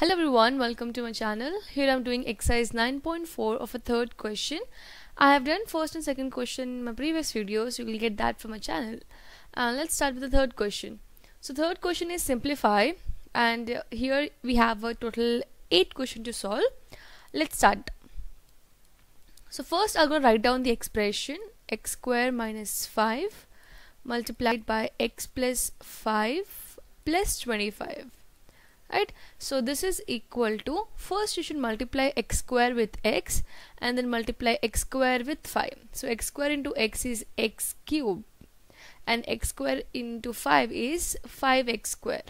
hello everyone welcome to my channel here i'm doing exercise 9.4 of a third question i have done first and second question in my previous videos you will get that from my channel uh, let's start with the third question so third question is simplify and uh, here we have a total eight question to solve let's start so first i'm going to write down the expression x square minus 5 multiplied by x plus 5 plus 25 right so this is equal to first you should multiply x square with x and then multiply x square with 5 so x square into x is x cube and x square into 5 is 5x square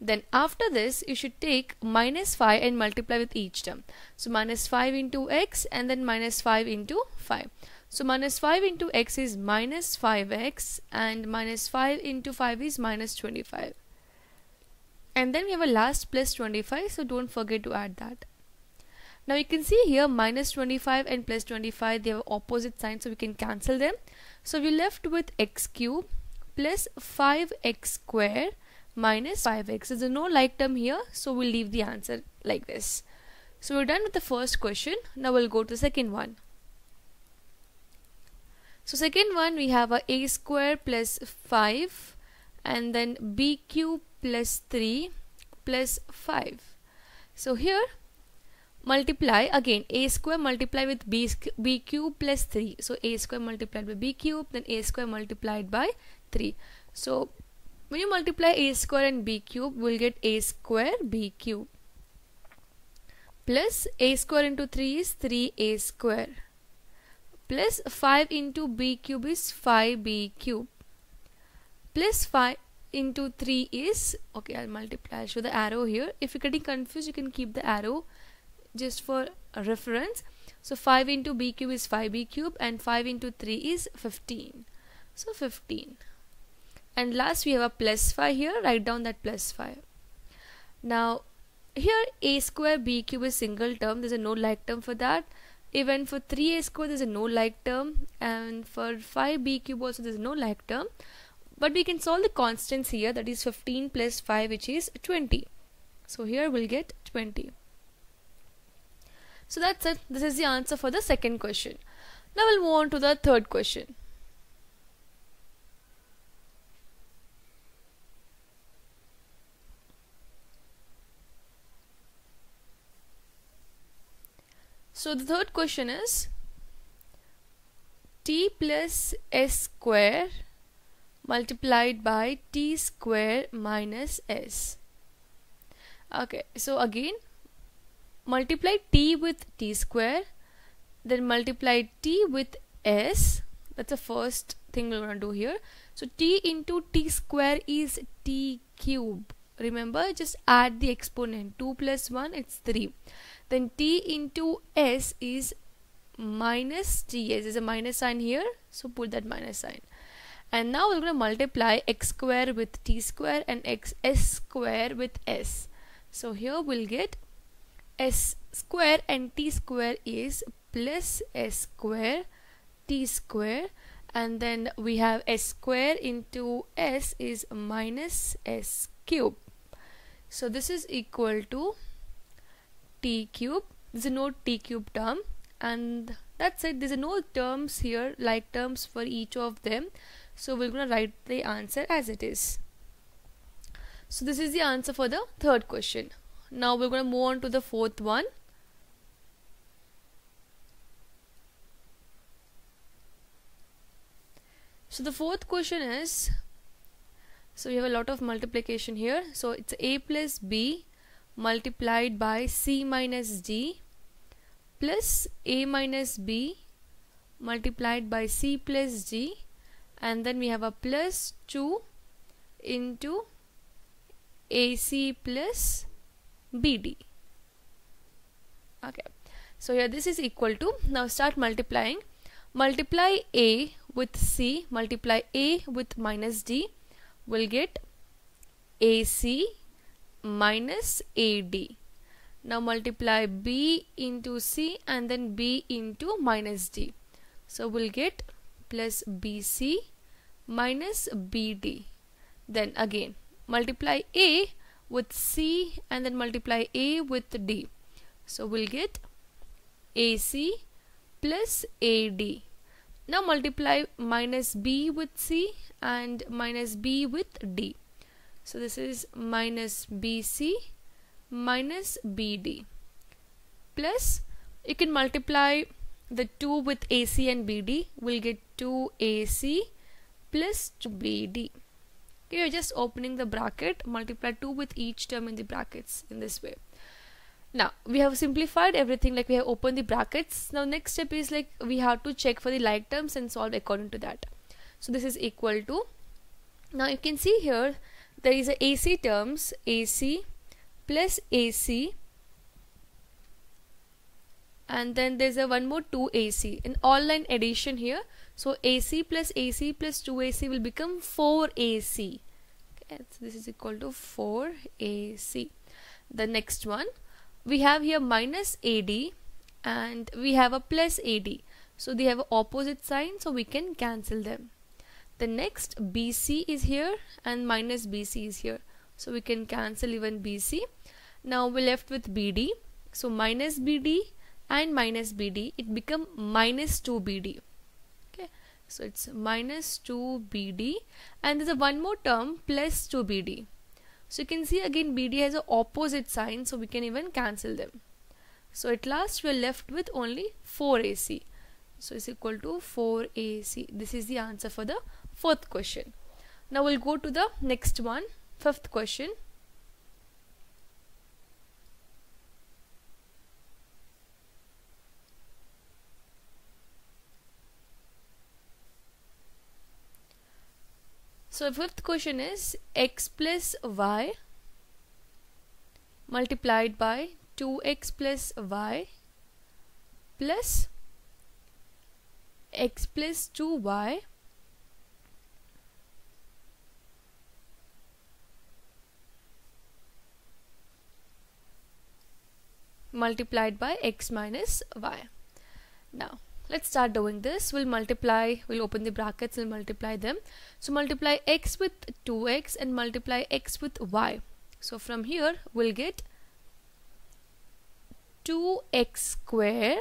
then after this you should take minus 5 and multiply with each term so minus 5 into x and then minus 5 into 5 so minus 5 into x is minus 5x and minus 5 into 5 is minus 25 and then we have a last plus 25 so don't forget to add that now you can see here minus 25 and plus 25 they have opposite signs so we can cancel them so we're left with x cube plus 5x square minus 5x there's no like term here so we'll leave the answer like this so we're done with the first question now we'll go to the second one so second one we have a a square plus 5 and then b cube plus 3 plus 5 so here multiply again a square multiply with b, b cube plus 3 so a square multiplied by b cube then a square multiplied by 3 so when you multiply a square and b cube we'll get a square b cube plus a square into 3 is 3a square plus 5 into b cube is 5b cube plus 5 into 3 is okay I'll multiply I'll show the arrow here if you're getting confused you can keep the arrow just for reference so 5 into b cube is 5b cube and 5 into 3 is 15 so 15 and last we have a plus 5 here write down that plus 5 now here a square b cube is single term there's a no like term for that even for 3a square there's a no like term and for 5b cube also there's no like term but we can solve the constants here that is 15 plus 5 which is 20. So here we'll get 20. So that's it. This is the answer for the second question. Now we'll move on to the third question. So the third question is t plus s square multiplied by t square minus s okay so again multiply t with t square then multiply t with s that's the first thing we want to do here so t into t square is t cube remember just add the exponent 2 plus 1 it's 3 then t into s is minus ts is a minus sign here so put that minus sign and now we're going to multiply x square with t square and x s square with s so here we'll get s square and t square is plus s square t square and then we have s square into s is minus s cube so this is equal to t cube there's no t cube term and that's it there's no terms here like terms for each of them so we're going to write the answer as it is. So this is the answer for the third question. Now we're going to move on to the fourth one. So the fourth question is, so we have a lot of multiplication here. So it's a plus b multiplied by c minus d plus a minus b multiplied by c plus d and then we have a plus 2 into AC plus BD okay so here this is equal to now start multiplying multiply A with C multiply A with minus D will get AC minus AD now multiply B into C and then B into minus D so we'll get plus BC minus BD. Then again, multiply A with C and then multiply A with D. So we'll get AC plus AD. Now multiply minus B with C and minus B with D. So this is minus BC minus BD. Plus you can multiply the 2 with AC and BD. We'll get 2ac plus 2bd. Okay, you're just opening the bracket, multiply 2 with each term in the brackets in this way. Now, we have simplified everything like we have opened the brackets. Now, next step is like we have to check for the like terms and solve according to that. So, this is equal to. Now, you can see here there is a AC terms AC plus AC and then there's a one more 2AC in all line addition here so AC plus AC plus 2AC will become 4AC. Okay, so this is equal to 4AC. The next one, we have here minus AD and we have a plus AD. So they have opposite sign so we can cancel them. The next BC is here and minus BC is here. So we can cancel even BC. Now we're left with BD. So minus BD and minus BD it become minus 2BD. So it's minus 2BD and there's a one more term plus 2BD. So you can see again BD has an opposite sign so we can even cancel them. So at last we are left with only 4AC. So it's equal to 4AC. This is the answer for the fourth question. Now we'll go to the next one, fifth question. So fifth question is x plus y multiplied by 2x plus y plus x plus 2y multiplied by x minus y. Now let's start doing this we'll multiply we'll open the brackets and multiply them so multiply x with 2x and multiply x with y so from here we'll get 2x square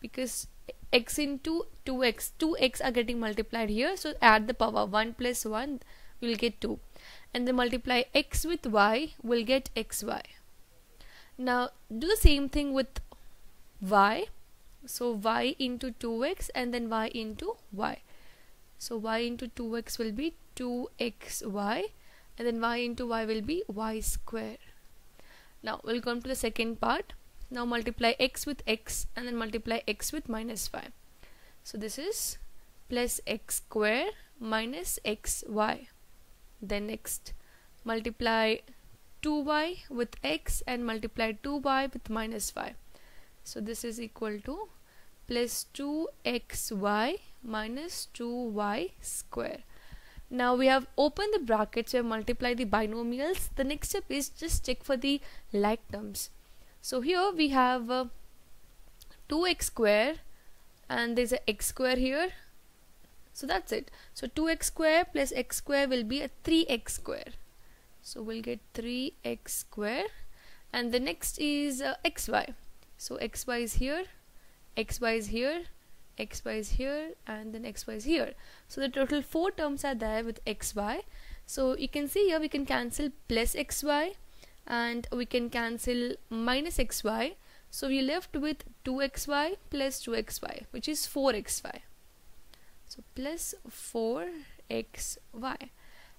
because x into 2x 2x are getting multiplied here so add the power 1 plus 1 we'll get 2 and then multiply x with y we'll get xy now do the same thing with y so y into 2x and then y into y so y into 2x will be 2xy and then y into y will be y square now we'll come to the second part now multiply x with x and then multiply x with minus y so this is plus x square minus xy then next multiply 2y with x and multiply 2y with minus y so this is equal to plus 2xy minus 2y square now we have opened the brackets we have multiplied the binomials the next step is just check for the like terms so here we have uh, 2x square and there's a x square here so that's it so 2x square plus x square will be a 3x square so we'll get 3x square and the next is uh, xy so xy is here xy is here xy is here and then xy is here so the total four terms are there with xy so you can see here we can cancel plus xy and we can cancel minus xy so we left with 2xy plus 2xy which is 4xy so plus 4xy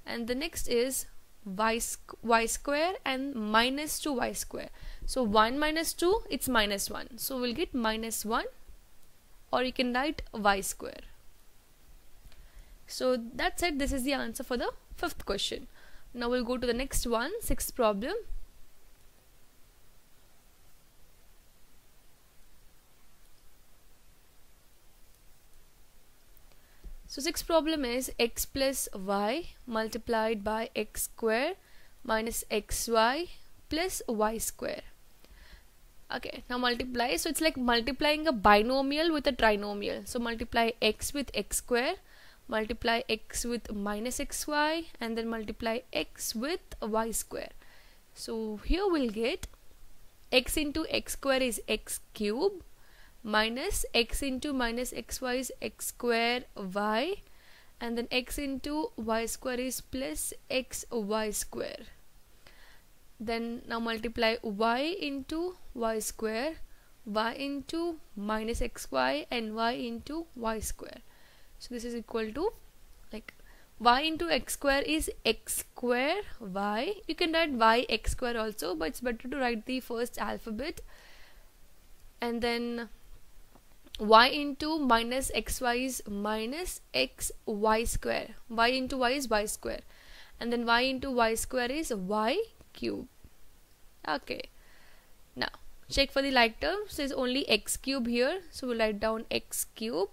and the next is y, squ y square and minus 2y square so 1 minus 2, it's minus 1. So we'll get minus 1 or you can write y square. So that's it. This is the answer for the fifth question. Now we'll go to the next one, sixth problem. So sixth problem is x plus y multiplied by x square minus xy plus y square okay now multiply so it's like multiplying a binomial with a trinomial so multiply x with x square multiply x with minus xy and then multiply x with y square so here we'll get x into x square is x cube minus x into minus xy is x square y and then x into y square is plus xy square then now multiply y into y square y into minus xy and y into y square so this is equal to like y into x square is x square y you can write y x square also but it's better to write the first alphabet and then y into minus xy is minus x y square y into y is y square and then y into y square is y cube okay now check for the like term so there's only x cube here so we'll write down x cube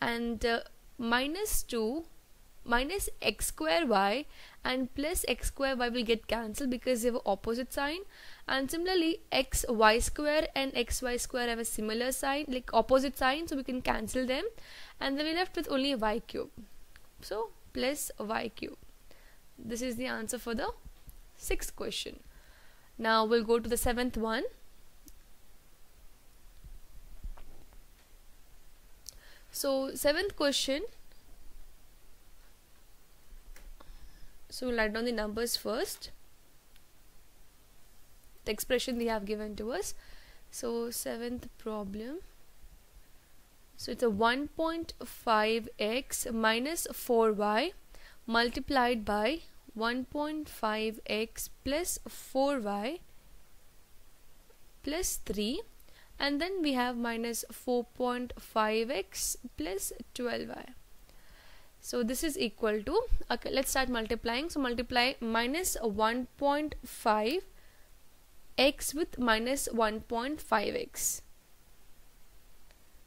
and uh, minus 2 minus x square y and plus x square y will get cancelled because they have opposite sign and similarly x y square and x y square have a similar sign like opposite sign so we can cancel them and then we're left with only y cube so plus y cube this is the answer for the sixth question now we'll go to the seventh one. So seventh question. So we'll write down the numbers first. The expression they have given to us. So seventh problem. So it's a 1.5x minus 4y multiplied by 1.5x plus 4y plus 3 and then we have minus 4.5x plus 12y so this is equal to okay let's start multiplying so multiply minus 1.5 x with minus 1.5x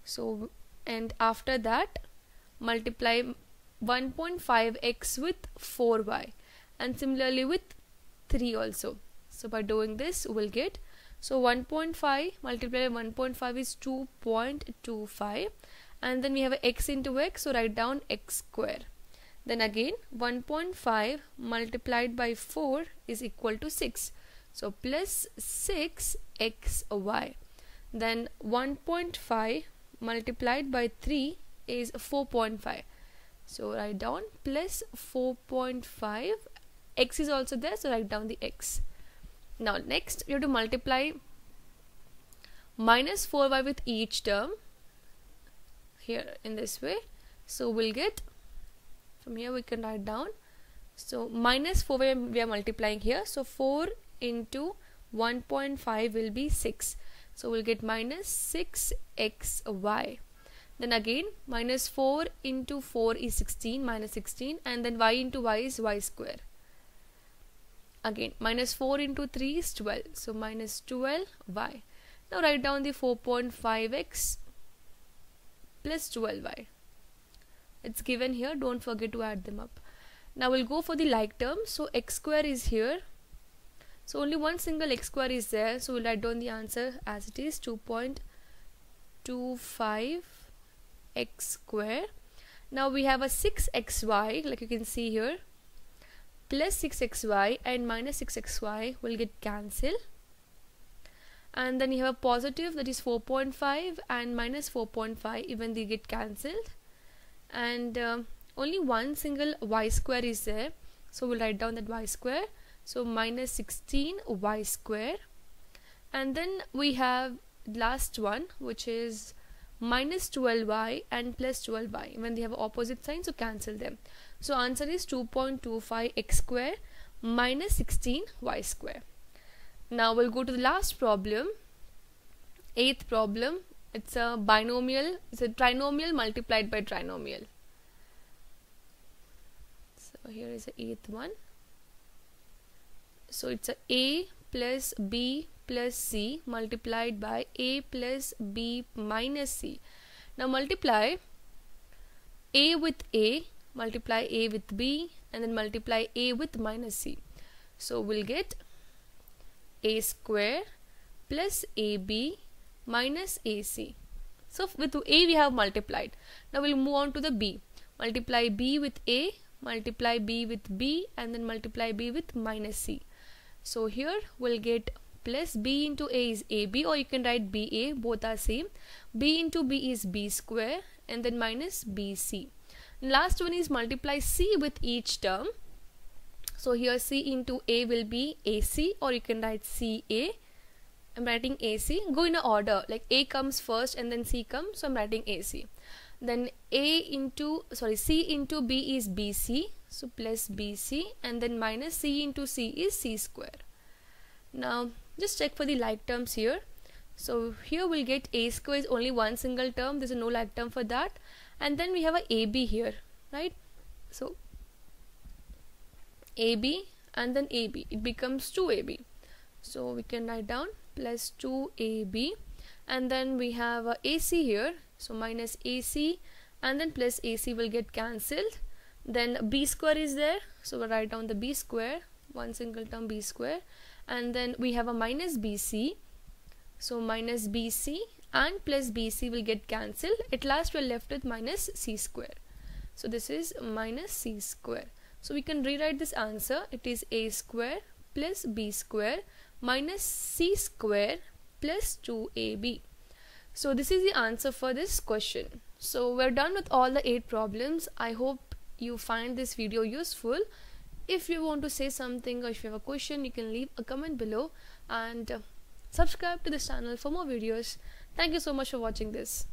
so and after that multiply 1.5x with 4y and similarly with 3 also so by doing this we'll get so 1.5 multiplied by 1.5 is 2.25 and then we have x into x so write down x square then again 1.5 multiplied by 4 is equal to 6 so plus 6xy then 1.5 multiplied by 3 is 4.5 so write down plus 4.5 x is also there so write down the x now next you have to multiply minus 4y with each term here in this way so we'll get from here we can write down so minus 4 we are multiplying here so 4 into 1.5 will be 6 so we'll get minus 6xy then again minus 4 into 4 is 16 minus 16 and then y into y is y square again minus 4 into 3 is 12 so minus 12y now write down the 4.5x plus 12y it's given here don't forget to add them up now we'll go for the like term so x square is here so only one single x square is there so we'll write down the answer as it is 2.25 x square now we have a 6xy like you can see here plus 6xy and minus 6xy will get cancelled and then you have a positive that is 4.5 and minus 4.5 even they get cancelled and uh, only one single y square is there so we'll write down that y square so minus 16 y square and then we have last one which is minus 12y and plus 12y when they have opposite sign so cancel them so answer is 2.25 x square minus 16 y square now we'll go to the last problem eighth problem it's a binomial it's a trinomial multiplied by trinomial so here is the eighth one so it's a a plus b plus c multiplied by a plus b minus c. Now multiply a with a, multiply a with b and then multiply a with minus c. So we'll get a square plus ab minus ac. So with a we have multiplied. Now we'll move on to the b. Multiply b with a, multiply b with b and then multiply b with minus c. So here we'll get plus b into a is ab or you can write ba both are same b into b is b square and then minus bc and last one is multiply c with each term so here c into a will be ac or you can write ca I'm writing AC. Go in a order. Like A comes first and then C comes. So I'm writing AC. Then A into sorry C into B is BC. So plus BC and then minus C into C is C square. Now just check for the like terms here so here we'll get a square is only one single term there's no like term for that and then we have a ab here right so ab and then ab it becomes 2ab so we can write down plus 2ab and then we have ac here so minus ac and then plus ac will get cancelled then b square is there so we'll write down the b square one single term b square and then we have a minus BC so minus BC and plus BC will get cancelled at last we're left with minus C square so this is minus C square so we can rewrite this answer it is A square plus B square minus C square plus 2AB so this is the answer for this question so we're done with all the eight problems i hope you find this video useful if you want to say something or if you have a question you can leave a comment below and uh, subscribe to this channel for more videos thank you so much for watching this